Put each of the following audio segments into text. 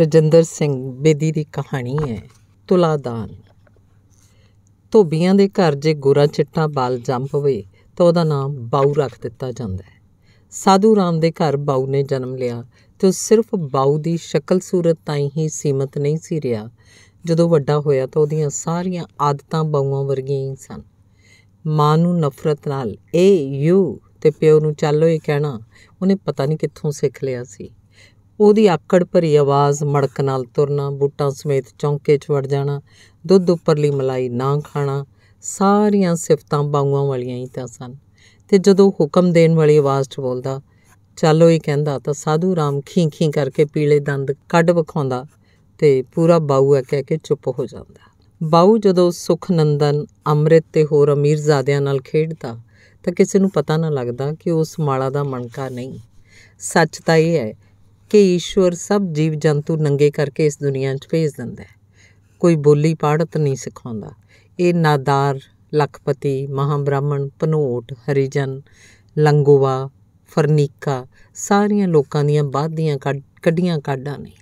ਰਜਿੰਦਰ ਸਿੰਘ ਬੇਦੀ ਦੀ ਕਹਾਣੀ ਹੈ ਤੁਲਾਦਾਨ ਧੋਬੀਆਂ ਦੇ ਘਰ ਜੇ ਗੋਰਾ ਚਿੱਟਾ ਬਾਲ ਜੰਮ ਪਵੇ ਤਾਂ ਉਹਦਾ ਨਾਮ ਬਾਉ ਰੱਖ ਦਿੱਤਾ ਜਾਂਦਾ ਹੈ ਸਾਧੂ ਰਾਮ ਦੇ ਘਰ ਬਾਉ ਨੇ ਜਨਮ ਲਿਆ ਤੇ ਉਹ ਸਿਰਫ ਬਾਉ ਦੀ ਸ਼ਕਲ ਸੂਰਤ ਤਾਈਂ ਹੀ ਸੀਮਤ ਨਹੀਂ ਸੀ ਰਿਹਾ ਜਦੋਂ ਵੱਡਾ ਹੋਇਆ ਤਾਂ ਉਹਦੀਆਂ ਸਾਰੀਆਂ ਆਦਤਾਂ ਬਾਉਆਂ ਵਰਗੀਆਂ ਹੀ ਸਨ ਮਾਂ ਨੂੰ ਨਫ਼ਰਤ ਨਾਲ ਏ ਯੂ ਤੇ ਪਿਓ ਨੂੰ ਚੱਲੋ ਇਹ ਕਹਿਣਾ ਉਹਨੇ ਪਤਾ ਨਹੀਂ ਕਿੱਥੋਂ ਸਿੱਖ ਲਿਆ ਸੀ ਉਹਦੀ ਆਕੜ ਭਰੀ ਆਵਾਜ਼ ਮੜਕ ਨਾਲ ਤੁਰਨਾ ਬੂਟਾਂ ਸਮੇਤ ਚੌਂਕੇ 'ਚ ਵੜ ਜਾਣਾ ਦੁੱਧ ਉੱਪਰਲੀ ਮਲਾਈ ਨਾ ਖਾਣਾ ਸਾਰੀਆਂ ਸਿਫਤਾਂ ਬਾਗੂਆਂ ਵਾਲੀਆਂ ਹੀ ਤਾਂ ਸਨ ਤੇ ਜਦੋਂ ਹੁਕਮ ਦੇਣ ਵਾਲੀ ਆਵਾਜ਼ 'ਚ ਬੋਲਦਾ ਚੱਲੋ ਹੀ ਕਹਿੰਦਾ ਤਾਂ ਸਾਧੂ ਰਾਮ ਖੀਂ ਖੀਂ ਕਰਕੇ ਪੀਲੇ ਦੰਦ ਕੱਢ ਵਿਖਾਉਂਦਾ ਤੇ ਪੂਰਾ ਬਾਊ ਆ ਕਹਿ ਕੇ ਚੁੱਪ ਹੋ ਜਾਂਦਾ ਬਾਊ ਜਦੋਂ ਸੁਖਨੰਦਨ ਅੰਮ੍ਰਿਤ ਤੇ ਹੋਰ ਅਮੀਰ ਜ਼ਾਦਿਆਂ ਨਾਲ ਖੇਡਦਾ ਤਾਂ ਕਿਸੇ ਨੂੰ ਪਤਾ ਨਾ ਲੱਗਦਾ ਕਿ ਉਸ ਮਾਲਾ ਦਾ ਮਣਕਾ ਨਹੀਂ ਸੱਚ ਤਾਂ ਇਹ ਹੈ ਕਿ ਈਸ਼ਵਰ ਸਭ ਜੀਵ ਜੰਤੂ ਨੰਗੇ ਕਰਕੇ ਇਸ ਦੁਨੀਆ 'ਚ ਭੇਜ ਦਿੰਦਾ ਹੈ ਕੋਈ ਬੋਲੀ ਪਾੜਤ ਨਹੀਂ ਸਿਖਾਉਂਦਾ ਇਹ ਨਾਦਾਰ ਲਖਪਤੀ ਮਹਾਬ੍ਰਾਹਮਣ ਪਨੋਟ ਹਰੀਜਨ ਲੰਗੋਵਾ ਫਰਨੀਕਾ ਸਾਰੀਆਂ ਲੋਕਾਂ ਦੀਆਂ ਬਾਧੀਆਂ ਕੱਢੀਆਂ ਕਾਢਾਂ ਨੇ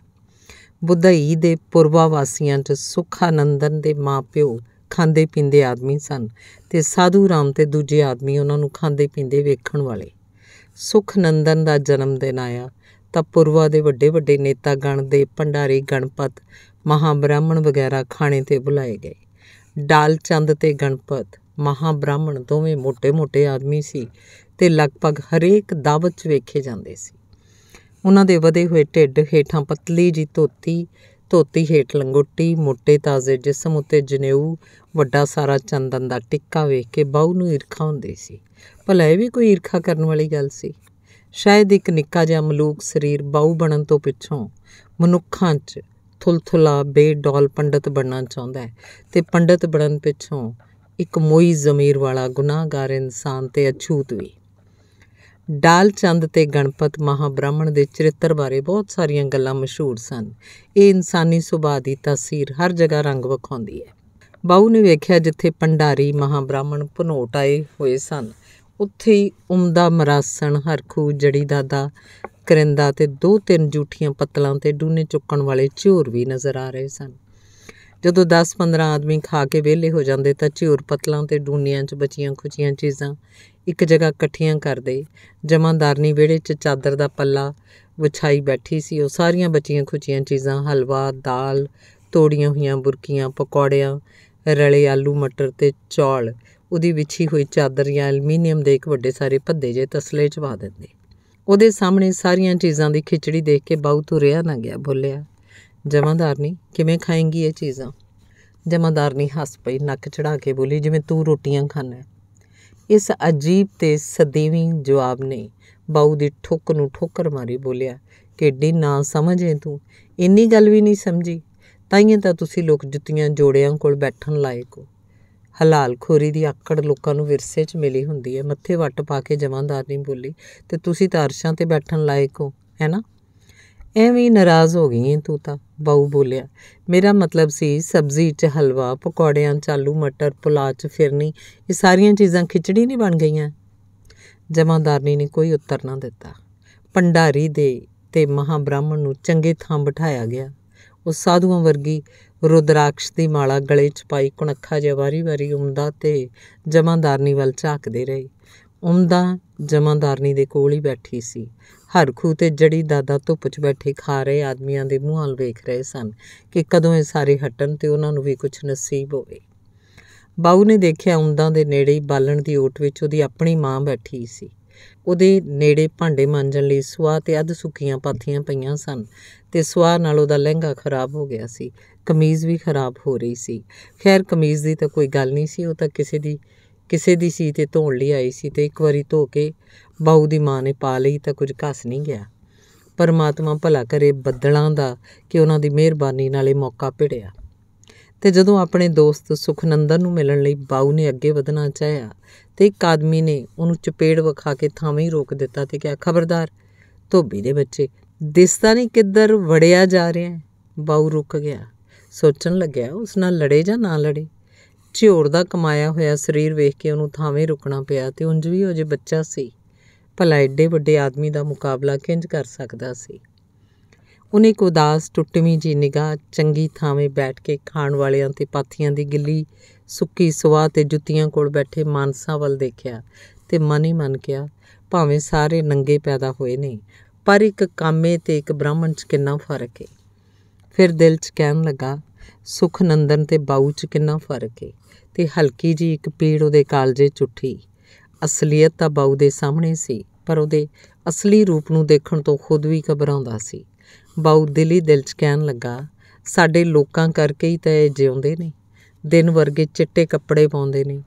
ਬੁੱਧਈ ਦੇ ਪੁਰਵਾ ਵਾਸੀਆਂ 'ਚ ਸੁਖਾਨੰਦਨ ਦੇ ਮਾਪਿਓ ਖਾਂਦੇ ਪੀਂਦੇ ਆਦਮੀ ਸਨ ਤੇ ਸਾਧੂ ਰਾਮ ਤੇ ਦੂਜੇ ਆਦਮੀ ਉਹਨਾਂ ਨੂੰ ਖਾਂਦੇ ਪੀਂਦੇ ਵੇਖਣ ਵਾਲੇ ਸੁਖਨੰਦਨ ਦਾ ਜਨਮ ਦਿਨ ਆਇਆ ਤਾਂ ਪੁਰਵਾ ਦੇ ਵੱਡੇ ਵੱਡੇ ਨੇਤਾ ਗਣ ਦੇ ਭੰਡਾਰੀ ਗਣਪਤ ਮਹਾ ਬ੍ਰਾਹਮਣ ਵਗੈਰਾ ਖਾਣੇ ਤੇ ਬੁਲਾਏ ਗਏ ਡਾਲ ਚੰਦ ਤੇ ਗਣਪਤ ਮਹਾ ਬ੍ਰਾਹਮਣ ਦੋਵੇਂ ਮੋٹے-ਮੋٹے ਆਦਮੀ ਸੀ ਤੇ ਲਗਭਗ ਹਰੇਕ ਦਾਵਤ 'ਚ ਵੇਖੇ ਜਾਂਦੇ ਸੀ ਉਹਨਾਂ ਦੇ ਵਧੇ ਹੋਏ ਢਿੱਡ ਹੇਠਾਂ ਪਤਲੀ ਜੀ ਧੋਤੀ ਧੋਤੀ ਹੇਠ ਲੰਗੋਟੀ ਮੋٹے ਤਾਜ਼ੇ ਜਿਸਮ ਉੱਤੇ ਜਨੇਊ ਵੱਡਾ ਸਾਰਾ ਚੰਦਨ ਦਾ ਟਿੱਕਾ ਵੇਖ ਕੇ ਬਹੁ ਨੂੰ ਈਰਖਾ ਹੁੰਦੀ ਸੀ ਭਲਾ ਇਹ ਵੀ ਕੋਈ ਈਰਖਾ ਕਰਨ ਵਾਲੀ ਗੱਲ ਸੀ ਸ਼ਾਇਦ ਇੱਕ ਨਿੱਕਾ ਜਿਹਾ ਮਲੂਕ ਸਰੀਰ ਬਾਉ ਬਣਨ ਤੋਂ ਪਿੱਛੋਂ ਮਨੁੱਖਾਂ 'ਚ ਥੁਲਥੁਲਾ ਬੇਡੋਲ ਪੰਡਤ ਬਣਨਾ ਚਾਹੁੰਦਾ ਹੈ ਤੇ ਪੰਡਤ ਬਣਨ ਪਿੱਛੋਂ ਇੱਕ ਮੋਈ ਜ਼ਮੀਰ ਵਾਲਾ ਗੁਨਾਹਗਾਰ ਇਨਸਾਨ ਤੇ ਅਛੂਤ ਵੀ ਡਾਲ ਚੰਦ ਤੇ ਗਣਪਤ ਮਹਾਬ੍ਰਾਹਮਣ ਦੇ ਚਰਿੱਤਰ ਬਾਰੇ ਬਹੁਤ ਸਾਰੀਆਂ ਗੱਲਾਂ ਮਸ਼ਹੂਰ ਸਨ ਇਹ ਇਨਸਾਨੀ ਸੁਭਾਅ ਦੀ ਤਸਵੀਰ ਹਰ ਜਗ੍ਹਾ ਰੰਗ ਵਿਖਾਉਂਦੀ ਹੈ ਬਾਉ ਨੇ ਵੇਖਿਆ ਜਿੱਥੇ ਪੰਡਾਰੀ ਮਹਾਬ੍ਰਾਹਮਣ ਭਨੋਟ ਆਏ ਹੋਏ ਸਨ ਉੱਥੇ ਹੀ ਉਮਦਾ ਮਰਾਸਣ ਹਰਖੂ ਜੜੀ ਦਾਦਾ ਕਰਿੰਦਾ ਤੇ ਦੋ ਤਿੰਨ ਜੂਠੀਆਂ ਪਤਲਾਂ ਤੇ ਡੂਨੇ ਚੁੱਕਣ ਵਾਲੇ ਝੂਰ ਵੀ ਨਜ਼ਰ ਆ ਰਹੇ ਸਨ ਜਦੋਂ 10-15 ਆਦਮੀ ਖਾ ਕੇ ਵਿਹਲੇ ਹੋ ਜਾਂਦੇ ਤਾਂ ਝਿਉਰ ਪਤਲਾਂ ਤੇ ਡੂਨੀਆਂ 'ਚ ਬਚੀਆਂ ਖੁਚੀਆਂ ਚੀਜ਼ਾਂ ਇੱਕ ਜਗ੍ਹਾ ਇਕੱਠੀਆਂ ਕਰਦੇ ਜਮਾਂਦਾਰਨੀ ਵਿਹੜੇ 'ਚ ਚਾਦਰ ਦਾ ਪੱਲਾ ਵਿਛਾਈ ਬੈਠੀ ਸੀ ਉਹ ਸਾਰੀਆਂ ਬਚੀਆਂ ਖੁਚੀਆਂ ਚੀਜ਼ਾਂ ਹਲਵਾ ਦਾਲ ਤੋੜੀਆਂ ਹੋਈਆਂ ਬੁਰਕੀਆਂ ਪਕੌੜਿਆਂ ਰਲੇ ਆਲੂ ਮਟਰ ਤੇ ਚੌਲ ਉਹਦੀ ਵਿਛੀ ਹੋਈ ਚਾਦਰ ਜਾਂ ਐਲਮੀਨੀਅਮ ਦੇ ਇੱਕ ਵੱਡੇ ਸਾਰੇ ਭੱਦੇ ਜੇ ਤਸਲੇ 'ਚ ਦਿੰਦੇ ਉਹਦੇ ਸਾਹਮਣੇ ਸਾਰੀਆਂ ਚੀਜ਼ਾਂ ਦੀ ਖਿਚੜੀ ਦੇਖ ਕੇ ਬਾਉ ਤੁਰਿਆ ਨਾ ਗਿਆ ਬੋਲਿਆ ਜਮਾਦਾਰਨੀ ਕਿਵੇਂ ਖਾਏਂਗੀ ਇਹ ਚੀਜ਼ਾਂ ਜਮਾਦਾਰਨੀ ਹੱਸ ਪਈ ਨੱਕ ਚੜਾ ਕੇ ਬੋਲੀ ਜਿਵੇਂ ਤੂੰ ਰੋਟੀਆਂ ਖਾਣਾ ਇਸ ਅਜੀਬ ਤੇ ਸਦੀਵੀ ਜਵਾਬ ਨੇ ਬਾਉ ਦੀ ਠੁੱਕ ਨੂੰ ਠੋਕਰ ਮਾਰੀ ਬੋਲਿਆ ਕਿੱਡੀ ਨਾ ਸਮਝੇ ਤੂੰ ਇੰਨੀ ਗੱਲ ਵੀ ਨਹੀਂ ਸਮਝੀ ਤਾਈਆਂ ਤਾਂ ਤੁਸੀਂ ਲੋਕ ਜੁੱਤੀਆਂ ਜੋੜਿਆਂ ਕੋਲ ਬੈਠਣ ਲਾਇਕ ਹੋ ਹਲਾਲ ਖੋਰੀ ਦੀ ਆਕੜ ਲੋਕਾਂ ਨੂੰ ਵਿਰਸੇ 'ਚ ਮਿਲੀ ਹੁੰਦੀ ਹੈ ਮੱਥੇ ਵੱਟ ਪਾ ਕੇ ਜਮਾਂਦਾਰ ਨਹੀਂ ਬੋਲੀ ਤੇ ਤੁਸੀਂ ਤਾਂ ਅਰਸ਼ਾਂ ਤੇ ਬੈਠਣ ਲਾਇਕ ਹੋ ਹੈਨਾ ਐਵੇਂ ਨਾਰਾਜ਼ ਹੋ ਗਈ ਤੂੰ ਤਾਂ ਬਾਉ ਬੋਲਿਆ ਮੇਰਾ ਮਤਲਬ ਸੀ ਸਬਜ਼ੀ 'ਚ ਹਲਵਾ ਪਕੌੜਿਆਂ 'ਚ ਆਲੂ ਮਟਰ ਪੁਲਾਅ 'ਚ ਫਿਰਨੀ ਇਹ ਸਾਰੀਆਂ ਚੀਜ਼ਾਂ ਖਿਚੜੀ ਨਹੀਂ ਬਣ ਗਈਆਂ ਜਮਾਂਦਾਰਨੀ ਨੇ ਕੋਈ ਉੱਤਰ ਨਾ ਦਿੱਤਾ ਪੰਡਾਰੀ ਦੇ ਤੇ ਮਹਾ ਬ੍ਰਾਹਮਣ ਨੂੰ ਚੰਗੇ ਥਾਂ ਬਿਠਾਇਆ ਗਿਆ ਉਹ ਸਾਧੂਆਂ ਵਰਗੀ ਰੁਦਰਾਕਸ਼ ਦੀ ਮਾਲਾ ਗਲੇ 'ਚ ਪਾਈ ਕੁਣਖਾ ਜਿਹਾ ਵਾਰੀ-ਵਾਰੀ ਉਮਦਾ ਤੇ ਜਮਾਂਦਾਰਨੀ ਵੱਲ ਝਾਕਦੇ ਰਹੇ ਉਮਦਾ ਜਮਾਂਦਾਰਨੀ ਦੇ ਕੋਲ ਹੀ ਬੈਠੀ ਸੀ ਹਰ ਖੂ ਤੇ ਜੜੀ ਦਾਦਾ ਧੁੱਪ 'ਚ ਬੈਠੇ ਖਾ ਰਹੇ ਆਦਮੀਆਂ ਦੇ ਮੂੰਹਾਂ ਵੱਲ ਵੇਖ ਰਹੇ ਸਨ ਕਿ ਕਦੋਂ ਇਹ ਸਾਰੇ ਹਟਣ ਤੇ ਉਹਨਾਂ ਨੂੰ ਵੀ ਕੁਝ ਨਸੀਬ ਹੋਵੇ ਬਾਉ ਨੇ ਦੇਖਿਆ ਉਮਦਾ ਦੇ ਨੇੜੇ ਹੀ ਬਾਲਣ ਦੀ ਓਟ ਵਿੱਚ ਉਹਦੀ ਆਪਣੀ ਮਾਂ ਬੈਠੀ ਸੀ ਉਹਦੇ ਨੇੜੇ ਭਾਂਡੇ ਮਾਂਜਣ ਲਈ ਸੁਆਹ ਤੇ ਅੱਧ ਸੁੱਕੀਆਂ ਪਾਥੀਆਂ ਪਈਆਂ ਸਨ ਤੇ ਸੁਆਹ ਨਾਲ ਉਹਦਾ ਲਹਿੰਗਾ ਖਰਾਬ ਹੋ ਗਿਆ ਸੀ ਕਮੀਜ਼ ਵੀ ਖਰਾਬ ਹੋ ਰਹੀ ਸੀ ਖੈਰ ਕਮੀਜ਼ ਦੀ ਤਾਂ ਕੋਈ ਗੱਲ ਨਹੀਂ ਸੀ ਉਹ ਤਾਂ ਕਿਸੇ ਦੀ ਕਿਸੇ ਦੀ ਸੀ ਤੇ ਧੋਣ ਲਈ ਆਈ ਸੀ ਤੇ ਇੱਕ ਵਾਰੀ ਧੋ ਕੇ ਬਾਉ ਦੀ ਮਾਂ ਨੇ ਪਾ ਲਈ ਤਾਂ ਕੁਝ ਘਸ ਨਹੀਂ ਗਿਆ ਪਰਮਾਤਮਾ ਭਲਾ ਕਰੇ ਬੱਦਲਾਂ ਦਾ ਕਿ ਉਹਨਾਂ ਦੀ ਮਿਹਰਬਾਨੀ ਨਾਲ ਇਹ ਮੌਕਾ ਭਿੜਿਆ ਤੇ ਜਦੋਂ ਆਪਣੇ ਦੋਸਤ ਸੁਖਨੰਦਨ ਨੂੰ ਮਿਲਣ ਲਈ ਬਾਉ ਨੇ ਅੱਗੇ ਵਧਣਾ ਚਾਹਿਆ ਤੇ ਇੱਕ ਆਦਮੀ ਨੇ ਉਹਨੂੰ ਚਪੇੜ ਵਿਖਾ ਕੇ ਥਾਵੇਂ ਹੀ ਰੋਕ ਦਿੱਤਾ ਤੇ ਕਿਹਾ ਖਬਰਦਾਰ ਧੋਬੀ ਦੇ ਬੱਚੇ ਦਿਸਦਾ ਨਹੀਂ ਕਿੱਧਰ ਵੜਿਆ ਜਾ ਰਿਹਾ ਹੈ ਬਾਉ ਰੁਕ ਗਿਆ ਸੋਚਣ ਲੱਗਿਆ ਉਸ ਨਾਲ ਲੜੇ ਜਾਂ ਨਾ ਲੜੇ ਝੋੜ ਦਾ ਕਮਾਇਆ ਹੋਇਆ ਸਰੀਰ ਵੇਖ ਕੇ ਉਹਨੂੰ ਥਾਵੇਂ ਰੁਕਣਾ ਪਿਆ ਤੇ ਉਂਝ ਵੀ ਉਹ ਜੇ ਬੱਚਾ ਸੀ ਭਲਾ ਐਡੇ ਵੱਡੇ ਆਦਮੀ ਦਾ ਮੁਕਾਬਲਾ ਕਿੰਜ ਕਰ ਸਕਦਾ ਸੀ ਉਹਨੇ ਇੱਕ ਉਦਾਸ ਟੁੱਟਵੀਂ ਜੀ ਨਿਗਾਹ ਚੰਗੀ ਥਾਵੇਂ ਬੈਠ ਕੇ ਖਾਣ ਵਾਲਿਆਂ ਤੇ ਪਾਥੀਆਂ ਦੀ ਗਿੱਲੀ ਸੁੱਕੀ ਸਵਾਹ ਤੇ ਜੁੱਤੀਆਂ ਕੋਲ ਬੈਠੇ ਮਾਨਸਾ ਵੱਲ ਦੇਖਿਆ ਤੇ ਮਨ ਹੀ ਮਨ ਕਿਹਾ ਭਾਵੇਂ ਸਾਰੇ ਨੰਗੇ ਪੈਦਾ ਹੋਏ ਨੇ ਪਰ ਇੱਕ ਕਾਮੇ ਤੇ ਇੱਕ ਬ੍ਰਾਹਮਣ 'ਚ ਕਿੰਨਾ ਫਰਕ ਹੈ ਫਿਰ ਦਿਲ 'ਚ ਕਹਿਣ ਲੱਗਾ ਸੁਖਨੰਦਨ ਤੇ ਬਾਊ 'ਚ ਕਿੰਨਾ ਫਰਕ ਹੈ ਤੇ ਹਲਕੀ ਜੀ ਇੱਕ ਪੀੜ ਉਹਦੇ ਕਾਲਜੇ ਚੁੱਠੀ ਅਸਲੀਅਤ ਤਾਂ ਬਾਊ ਦੇ ਸਾਹਮਣੇ ਸੀ ਪਰ ਉਹਦੇ ਅਸਲੀ ਰੂਪ ਨੂੰ ਦੇਖਣ ਤੋਂ ਖੁਦ ਵੀ ਘਬਰਾਉਂਦਾ ਸੀ ਬਾਊ ਦਿਲੀ ਦਿਲ 'ਚ ਕਹਿਣ ਲੱਗਾ ਸਾਡੇ ਲੋਕਾਂ ਕਰਕੇ ਹੀ ਤਾਂ ਇਹ ਜਿਉਂਦੇ ਨੇ ਦਿਨ ਵਰਗੇ ਚਿੱਟੇ ਕੱਪੜੇ ਪਾਉਂਦੇ ਨੇ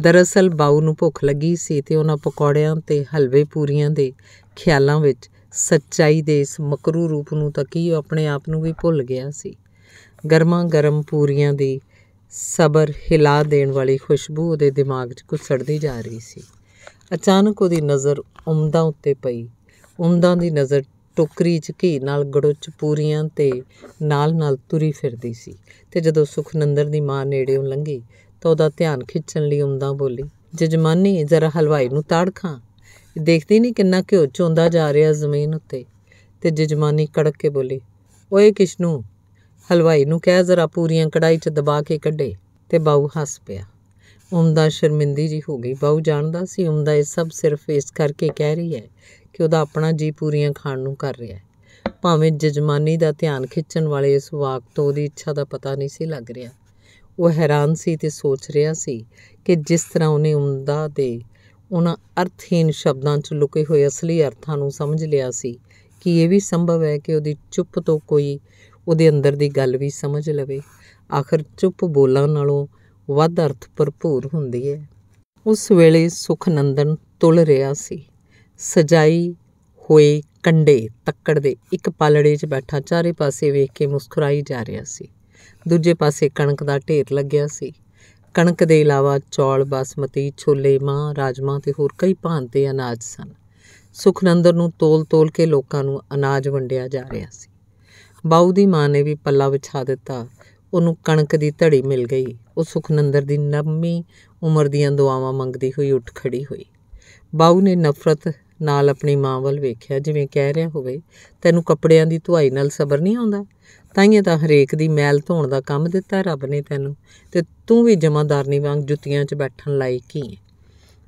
ਦਰਅਸਲ ਬਾਊ ਨੂੰ ਭੁੱਖ ਲੱਗੀ ਸੀ ਤੇ ਉਹਨਾਂ ਪਕੌੜਿਆਂ ਤੇ ਹਲਵੇ ਪੂਰੀਆਂ ਦੇ ਖਿਆਲਾਂ ਵਿੱਚ ਸੱਚਾਈ ਦੇ ਇਸ ਮਕਰੂ ਰੂਪ ਨੂੰ ਤਾਂ ਕੀ ਆਪਣੇ ਆਪ ਨੂੰ ਵੀ ਭੁੱਲ ਗਿਆ ਸੀ ਗਰਮਾ ਗਰਮ ਪੂਰੀਆਂ ਦੀ ਸਬਰ ਹਿਲਾ ਦੇਣ ਵਾਲੀ ਖੁਸ਼ਬੂ ਉਹਦੇ ਦਿਮਾਗ 'ਚ ਘੁਸੜਦੀ ਜਾ ਰਹੀ ਸੀ ਅਚਾਨਕ ਉਹਦੀ ਨਜ਼ਰ ਉਮਦਾ ਉੱਤੇ ਪਈ ਉਮਦਾ ਦੀ ਨਜ਼ਰ ਟੋਕਰੀ 'ਚ ਘੀ ਨਾਲ ਗੜੁੱਚ ਪੂਰੀਆਂ ਤੇ ਨਾਲ-ਨਾਲ ਤੁਰੀ ਫਿਰਦੀ ਸੀ ਤੇ ਜਦੋਂ ਸੁਖਨੰਦਰ ਦੀ ਮਾਂ ਨੇੜਿਓਂ ਲੰਘੀ ਤਾਂ ਉਹਦਾ ਧਿਆਨ ਖਿੱਚਣ ਲਈ ਉਮਦਾ ਬੋਲੀ ਜਜਮਾਨੀ ਜ਼ਰਾ ਹਲਵਾਈ ਨੂੰ ਤਾੜਖਾਂ ਦੇਖਦੀ ਨਹੀਂ ਕਿੰਨਾ ਘਿਓ ਚੋਂਦਾ ਜਾ ਰਿਹਾ ਜ਼ਮੀਨ ਉੱਤੇ ਤੇ ਜਜਮਾਨੀ ਕੜਕ ਕੇ ਬੋਲੀ ਓਏ ਕਿਸ਼ਨੂ ਹਲਵਾਈ ਨੂੰ ਕਹਿ ਜ਼ਰਾ ਪੂਰੀਆਂ ਕੜਾਈ 'ਚ ਦਬਾ ਕੇ ਕੱਢੇ ਤੇ ਬਾਉ ਹੱਸ ਪਿਆ ਉਮਦਾ ਸ਼ਰਮਿੰਦੀ ਜੀ ਹੋ ਗਈ ਬਾਉ ਜਾਣਦਾ ਸੀ ਉਮਦਾ ਇਹ ਸਭ ਸਿਰਫ ਇਸ ਕਰਕੇ ਕਹਿ ਰਹੀ ਹੈ ਕਿ ਉਹਦਾ ਆਪਣਾ ਜੀ ਪੂਰੀਆਂ ਖਾਣ ਨੂੰ ਕਰ ਰਿਹਾ ਹੈ ਭਾਵੇਂ ਜਜਮਾਨੀ ਦਾ ਧਿਆਨ ਖਿੱਚਣ ਵਾਲੇ ਇਸ ਵਾਕ ਤੋਂ ਉਹਦੀ ਇੱਛਾ ਦਾ ਪਤਾ ਨਹੀਂ ਸੀ ਲੱਗ ਰਿਹਾ ਉਹ ਹੈਰਾਨ ਸੀ ਤੇ ਸੋਚ ਰਿਹਾ ਸੀ ਕਿ ਜਿਸ ਤਰ੍ਹਾਂ ਉਹਨੇ ਉਮਦਾ ਦੇ ਉਹਨਾਂ ਅਰਥਹੀਨ ਸ਼ਬਦਾਂ 'ਚ ਲੁਕੇ ਹੋਏ ਅਸਲੀ ਅਰਥਾਂ ਨੂੰ ਸਮਝ ਲਿਆ ਸੀ ਕਿ ਇਹ ਵੀ ਸੰਭਵ ਹੈ ਕਿ ਉਹਦੀ ਚੁੱਪ ਤੋਂ ਕੋਈ ਉਹਦੇ ਅੰਦਰ ਦੀ ਗੱਲ ਵੀ ਸਮਝ ਲਵੇ ਆਖਰ ਚੁੱਪ ਬੋਲਾਂ ਨਾਲੋਂ ਵੱਧ ਅਰਥ ਭਰਪੂਰ ਹੁੰਦੀ ਹੈ ਉਸ ਵੇਲੇ ਸੁਖਨੰਦਨ ਤੁਲ ਰਿਹਾ ਸੀ ਸਜਾਈ ਹੋਏ ਕੰਡੇ ਤੱਕੜ ਦੇ ਇੱਕ ਪਾਲੜੇ 'ਚ ਬੈਠਾ ਚਾਰੇ ਪਾਸੇ ਵੇਖ ਕੇ ਮੁਸਕਰਾਈ ਜਾ ਰਿਹਾ ਸੀ ਦੂਜੇ ਪਾਸੇ ਕਣਕ ਦਾ ਢੇਰ ਲੱਗਿਆ ਸੀ ਕਣਕ ਦੇ ਇਲਾਵਾ ਚੌਲ ਬਾਸਮਤੀ ਛੋਲੇ ਮਾਂ ਰਾਜਮਾ ਤੇ ਹੋਰ ਕਈ ਭਾਂਤੇ ਅਨਾਜ ਸਨ ਸੁਖਨੰਦਰ ਨੂੰ ਤੋਲ-ਤੋਲ ਕੇ ਲੋਕਾਂ ਨੂੰ ਅਨਾਜ ਵੰਡਿਆ ਜਾ ਰਿਹਾ ਸੀ ਬਾਉ ਦੀ ਮਾਂ ਨੇ ਵੀ ਪੱਲਾ ਵਿਛਾ ਦਿੱਤਾ ਉਹਨੂੰ ਕਣਕ ਦੀ ਧੜੀ ਮਿਲ ਗਈ ਉਹ ਸੁਖਨੰਦਰ ਦੀ ਨੰਮੀ ਉਮਰ ਦੀਆਂ ਦੁਆਵਾਂ ਮੰਗਦੀ ਹੋਈ ਉੱਠ ਖੜੀ ਹੋਈ ਬਾਉ ਨੇ ਨਫ਼ਰਤ ਨਾਲ ਆਪਣੀ ਮਾਂ ਵੱਲ ਵੇਖਿਆ ਜਿਵੇਂ ਕਹਿ ਰਿਹਾ ਹੋਵੇ ਤੈਨੂੰ ਕੱਪੜਿਆਂ ਦੀ ਧੁਆਈ ਨਾਲ ਸਬਰ ਨਹੀਂ ਆਉਂਦਾ ਤਾਈਆਂ ਤਾਂ ਹਰੇਕ ਦੀ ਮੈਲ ਧੋਣ ਦਾ ਕੰਮ ਦਿੱਤਾ ਰੱਬ ਨੇ ਤੈਨੂੰ ਤੇ ਤੂੰ ਵੀ ਜਮਾਦਾਰਨੀ ਵਾਂਗ ਜੁੱਤੀਆਂ 'ਚ ਬੈਠਣ ਲਾਇਕ ਹੀ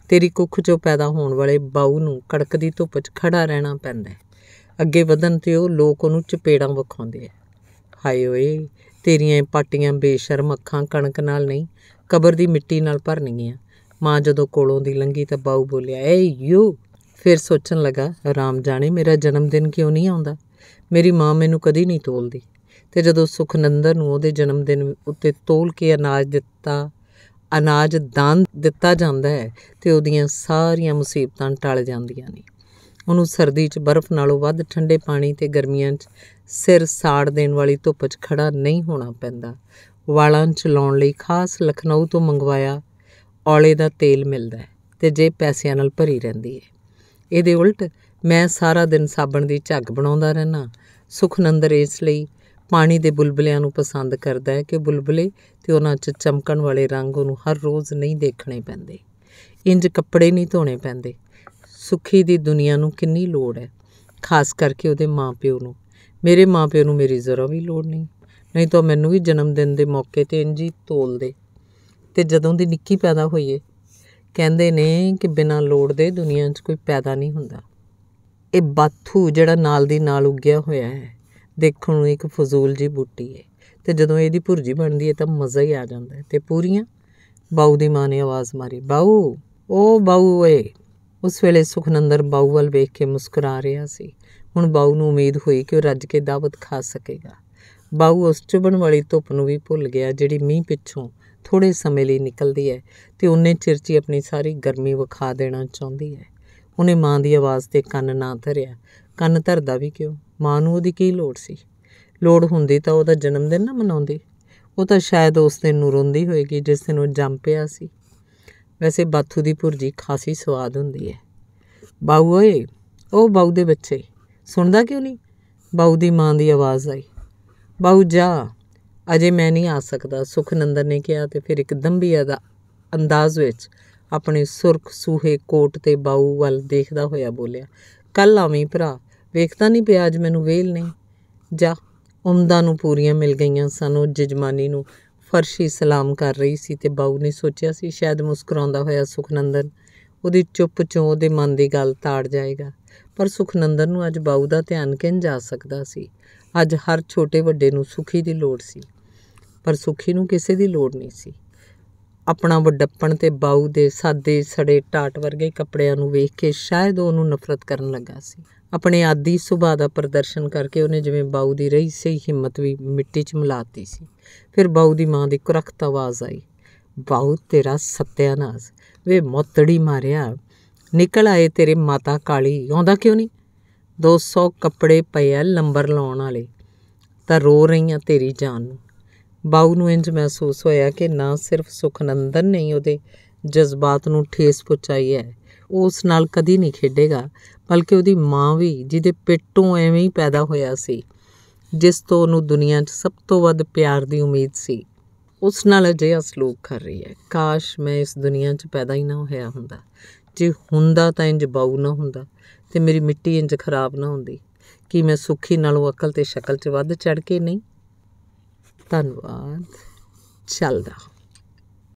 ਤੇਰੀ ਕੁੱਖ 'ਚੋਂ ਪੈਦਾ ਹੋਣ ਵਾਲੇ ਬਾਉ ਨੂੰ ਕੜਕਦੀ ਧੁੱਪ 'ਚ ਖੜਾ ਰਹਿਣਾ ਪੈਂਦਾ ਹੈ ਅੱਗੇ ਵਧਣ ਤੇ ਉਹ ਲੋਕ ਉਹਨੂੰ ਚਪੇੜਾਂ ਵਿਖਾਉਂਦੇ ਆ ਹਾਏ ਓਏ ਤੇਰੀਆਂ ਪਾਟੀਆਂ ਬੇਸ਼ਰਮ ਅੱਖਾਂ ਕਣਕ ਨਾਲ ਨਹੀਂ ਕਬਰ ਦੀ ਮਿੱਟੀ ਨਾਲ ਭਰਨੀਆਂ ਮਾਂ ਜਦੋਂ ਕੋਲੋਂ ਦੀ ਲੰਗੀ ਤਾਂ ਬਾਉ ਬੋਲਿਆ ਏ ਯੂ ਫਿਰ ਸੋਚਣ ਲੱਗਾ ਰਾਮ ਜਾਣੇ ਮੇਰਾ ਜਨਮ ਦਿਨ ਕਿਉਂ ਨਹੀਂ ਆਉਂਦਾ ਮੇਰੀ ਮਾਂ ਮੈਨੂੰ ਕਦੀ ਨਹੀਂ ਤੋਲਦੀ ਤੇ ਜਦੋਂ ਸੁਖਨੰਦਰ ਨੂੰ ਉਹਦੇ ਜਨਮ ਦਿਨ ਉੱਤੇ ਤੋਲ ਕੇ ਅਨਾਜ ਦਿੱਤਾ ਅਨਾਜ ਦਾਨ ਦਿੱਤਾ ਜਾਂਦਾ ਹੈ ਤੇ ਉਹਦੀਆਂ ਸਾਰੀਆਂ ਮੁਸੀਬਤਾਂ ਟਲ ਜਾਂਦੀਆਂ ਨੇ ਉਹਨੂੰ ਸਰਦੀ 'ਚ ਬਰਫ਼ ਨਾਲੋਂ ਵੱਧ ਠੰਡੇ ਪਾਣੀ ਤੇ ਗਰਮੀਆਂ 'ਚ ਸਿਰ ਸਾੜ ਦੇਣ ਵਾਲੀ ਧੁੱਪ 'ਚ ਖੜਾ ਨਹੀਂ ਹੋਣਾ ਪੈਂਦਾ ਵਾਲਾਂ 'ਚ ਲਾਉਣ ਲਈ ਖਾਸ ਲਖਨਊ ਤੋਂ ਮੰਗਵਾਇਆ ਔਲੇ ਦਾ ਤੇਲ ਮਿਲਦਾ ਹੈ ਤੇ ਜੇ ਪੈਸਿਆਂ ਨਾਲ ਭਰੀ ਰਹਿੰਦੀ ਹੈ ਇਹਦੇ ਉਲਟ ਮੈਂ ਸਾਰਾ ਦਿਨ ਸਾਬਣ ਦੀ ਝੱਗ ਬਣਾਉਂਦਾ ਰਹਿਣਾ ਸੁਖਨੰਦਰ ਇਸ ਲਈ ਪਾਣੀ ਦੇ ਬੁਲਬਲਿਆਂ ਨੂੰ ਪਸੰਦ ਕਰਦਾ ਹੈ ਕਿ ਬੁਲਬਲੇ ਤੇ ਉਹਨਾਂ 'ਚ ਚਮਕਣ ਵਾਲੇ ਰੰਗ ਉਹਨੂੰ ਹਰ ਰੋਜ਼ ਨਹੀਂ ਦੇਖਣੇ ਪੈਂਦੇ ਇੰਜ ਕੱਪੜੇ ਨਹੀਂ ਧੋਣੇ ਪੈਂਦੇ ਸੁਖੀ ਦੀ ਦੁਨੀਆ ਨੂੰ ਕਿੰਨੀ ਲੋੜ ਹੈ ਖਾਸ ਕਰਕੇ ਉਹਦੇ ਮਾਪਿਓ ਨੂੰ ਮੇਰੇ ਮਾਪਿਓ ਨੂੰ ਮੇਰੀ ਜ਼ਰਾ ਵੀ ਲੋੜ ਨਹੀਂ ਨਹੀਂ ਤਾਂ ਮੈਨੂੰ ਵੀ ਜਨਮ ਦਿਨ ਦੇ ਮੌਕੇ ਤੇ ਇੰਜ ਹੀ ਤੋਲਦੇ ਤੇ ਜਦੋਂ ਦੀ ਨਿੱਕੀ ਪੈਦਾ ਹੋਈਏ ਕਹਿੰਦੇ ਨੇ ਕਿ ਬਿਨਾਂ ਲੋੜ ਦੇ ਦੁਨੀਆ 'ਚ ਕੋਈ ਪੈਦਾ ਨਹੀਂ ਹੁੰਦਾ ਇਹ ਬਾਥੂ ਜਿਹੜਾ ਨਾਲ ਦੀ ਨਾਲ ਉੱਗਿਆ ਹੋਇਆ ਹੈ ਦੇਖਣ ਨੂੰ ਇੱਕ ਫਜ਼ੂਲ ਜੀ ਬੂਟੀ ਹੈ ਤੇ ਜਦੋਂ ਇਹਦੀ ਭੁਰਜੀ ਬਣਦੀ ਹੈ ਤਾਂ ਮਜ਼ਾ ਹੀ ਆ ਜਾਂਦਾ ਹੈ ਤੇ ਪੂਰੀਆਂ ਬਾਉ ਦੀ ਮਾਂ ਨੇ ਆਵਾਜ਼ ਮਾਰੀ ਬਾਉ ਓ ਬਾਉ ਓਏ ਉਸ ਵੇਲੇ ਸੁਖਨੰਦਰ ਬਾਉ ਵੱਲ ਵੇਖ ਕੇ ਮੁਸਕਰਾ ਰਿਹਾ ਸੀ ਹੁਣ ਬਾਉ ਨੂੰ ਉਮੀਦ ਹੋਈ ਕਿ ਉਹ ਰੱਜ ਕੇ ਦਾਵਤ ਖਾ ਸਕੇਗਾ ਬਾਉ ਉਸ ਚੁਬਣ ਵਾਲੀ ਧੁੱਪ ਨੂੰ ਵੀ ਭੁੱਲ ਗਿਆ ਜਿਹੜੀ ਮੀਂਹ ਪਿੱਛੋਂ ਥੋੜੇ ਸਮੇਂ ਲਈ ਨਿਕਲਦੀ ਹੈ ਤੇ ਉਹਨੇ ਚਿਰਚੀ ਆਪਣੀ ਸਾਰੀ ਗਰਮੀ ਵਿਖਾ ਦੇਣਾ ਚਾਹੁੰਦੀ ਹੈ ਉਹਨੇ ਮਾਂ ਦੀ ਆਵਾਜ਼ ਤੇ ਕੰਨ ਨਾ ਧਰਿਆ ਕੰਨ ਧਰਦਾ ਵੀ ਕਿਉਂ ਮਾਂ ਨੂੰ ਉਹਦੀ ਕੀ ਲੋੜ ਸੀ ਲੋੜ ਹੁੰਦੀ ਤਾਂ ਉਹਦਾ ਜਨਮ ਦਿਨ ਨਾ ਮਨਾਉਂਦੀ ਉਹ ਤਾਂ ਸ਼ਾਇਦ ਉਸ ਦਿਨ ਨੂੰ ਰੋਂਦੀ ਹੋਏਗੀ ਜਿਸ ਦਿਨ ਉਹ ਜੰਮ ਪਿਆ ਸੀ ਵੈਸੇ ਬਾਥੂ ਦੀ ਭੁਰਜੀ ਖਾਸੀ ਸਵਾਦ ਹੁੰਦੀ ਹੈ ਬਾਉ ਓਏ ਉਹ ਬਾਉ ਦੇ ਬੱਚੇ ਸੁਣਦਾ ਕਿਉਂ ਨਹੀਂ ਬਾਉ ਦੀ ਮਾਂ ਦੀ ਆਵਾਜ਼ ਆਈ ਬਾਉ ਜਾ ਅਜੇ ਮੈਂ ਨਹੀਂ ਆ ਸਕਦਾ ਸੁਖਨੰਦਰ ਨੇ ਕਿਹਾ ਤੇ ਫਿਰ ਇੱਕਦਮ ਵੀ ਅਦਾ ਅੰਦਾਜ਼ ਵਿੱਚ ਆਪਣੇ ਸੁਰਖ ਸੂਹੇ ਕੋਟ ਤੇ ਬਾਉ ਵੱਲ ਦੇਖਦਾ ਹੋਇਆ ਬੋਲਿਆ ਕੱਲ ਆਵੀਂ ਭਰਾ ਵੇਖਦਾ ਨਹੀਂ ਪਿਆ ਅੱਜ ਮੈਨੂੰ ਵੇਲ ਨਹੀਂ ਜਾ ਉਮਦਾ ਨੂੰ ਪੂਰੀਆਂ ਮਿਲ ਗਈਆਂ ਸਾਨੂੰ ਜਜਮਾਨੀ ਨੂੰ ਫਰਸ਼ੀ ਸਲਾਮ ਕਰ ਰਹੀ ਸੀ ਤੇ ਬਾਉ ਨੇ ਸੋਚਿਆ ਸੀ ਸ਼ਾਇਦ ਮੁਸਕਰਾਉਂਦਾ ਹੋਇਆ ਸੁਖਨੰਦਰ ਉਹਦੀ ਚੁੱਪ ਚੋਂ ਉਹਦੇ ਮਨ ਦੀ ਗੱਲ ਤਾੜ ਜਾਏਗਾ ਪਰ ਸੁਖਨੰਦਰ ਨੂੰ ਅੱਜ ਬਾਉ ਦਾ ਧਿਆਨ ਕਿੰਜ ਜਾ ਸਕਦਾ ਸੀ ਅੱਜ ਹਰ ਛੋਟੇ ਵੱਡੇ ਨੂੰ ਸੁਖੀ ਦੀ ਲੋੜ ਸੀ ਪਰ ਸੁਖੀ ਨੂੰ ਕਿਸੇ ਦੀ ਲੋੜ ਨਹੀਂ ਸੀ ਆਪਣਾ ਵੱਡੱਪਣ ਤੇ ਬਾਉ ਦੇ ਸਾਦੇ ਸੜੇ ਟਾਟ ਵਰਗੇ ਕੱਪੜਿਆਂ ਨੂੰ ਵੇਖ ਕੇ ਸ਼ਾਇਦ ਉਹ ਉਹਨੂੰ ਨਫ਼ਰਤ ਕਰਨ ਲੱਗਾ ਸੀ ਆਪਣੇ ਆਦੀ ਸੁਭਾਅ ਦਾ ਪ੍ਰਦਰਸ਼ਨ ਕਰਕੇ ਉਹਨੇ ਜਿਵੇਂ ਬਾਉ ਦੀ ਰਹੀ ਸਹੀ ਹਿੰਮਤ ਵੀ ਮਿੱਟੀ 'ਚ ਮਿਲਾਤੀ ਸੀ ਫਿਰ ਬਾਉ ਦੀ ਮਾਂ ਦੀ ਕੁਰਖਤ ਆਵਾਜ਼ ਆਈ ਬਾਉ ਤੇਰਾ ਸਤਿਆਨਾਸ ਵੇ ਮੋਤੜੀ ਮਾਰਿਆ ਨਿਕਲ ਆਏ ਤੇਰੇ ਮਾਤਾ ਕਾਲੀ ਆਉਂਦਾ ਕਿਉਂ ਨਹੀਂ 200 ਕੱਪੜੇ ਪਏ ਆ ਲੰਬਰ ਲਾਉਣ ਵਾਲੇ ਤਾਂ ਰੋ ਰਹੀਆਂ ਤੇਰੀ ਜਾਨ ਨੂੰ ਬਾਉ ਨੂੰ ਇੰਜ ਮਹਿਸੂਸ ਹੋਇਆ ਕਿ ਨਾ ਸਿਰਫ ਸੁਖਨੰਦਨ ਨੇ ਉਹਦੇ ਜਜ਼ਬਾਤ ਨੂੰ ਠੇਸ ਪਹੁੰਚਾਈ ਹੈ ਉਹ ਉਸ ਨਾਲ ਕਦੀ ਨਹੀਂ ਖੇਡੇਗਾ ਬਲਕਿ ਉਹਦੀ ਮਾਂ ਵੀ ਜਿਹਦੇ ਪੇਟੋਂ ਐਵੇਂ ਹੀ ਪੈਦਾ ਹੋਇਆ ਸੀ ਜਿਸ ਤੋਂ ਉਹਨੂੰ ਦੁਨੀਆ 'ਚ ਸਭ ਤੋਂ ਵੱਧ ਪਿਆਰ ਦੀ ਉਮੀਦ ਸੀ ਉਸ ਨਾਲ ਅਜਿਹਾ ਅਸਲੂਕ ਕਰ ਰਹੀ ਹੈ ਕਾਸ਼ ਮੈਂ ਇਸ ਦੁਨੀਆ 'ਚ ਪੈਦਾ ਹੀ ਨਾ ਹੋਇਆ ਹੁੰਦਾ ਜੇ ਹੁੰਦਾ ਤਾਂ ਇੰਜ ਬਾਉ ਨਾ ਹੁੰਦਾ ਤੇ ਮੇਰੀ ਮਿੱਟੀ ਇੰਜ ਖਰਾਬ ਨਾ ਹੁੰਦੀ ਕਿ ਮੈਂ ਸੁਖੀ ਨਾਲੋਂ ਅਕਲ ਤੇ ਸ਼ਕਲ 'ਚ ਵੱਧ ਚੜ ਕੇ ਨਹੀਂ ਧੰਨਵਾਦ ਚੱਲਦਾ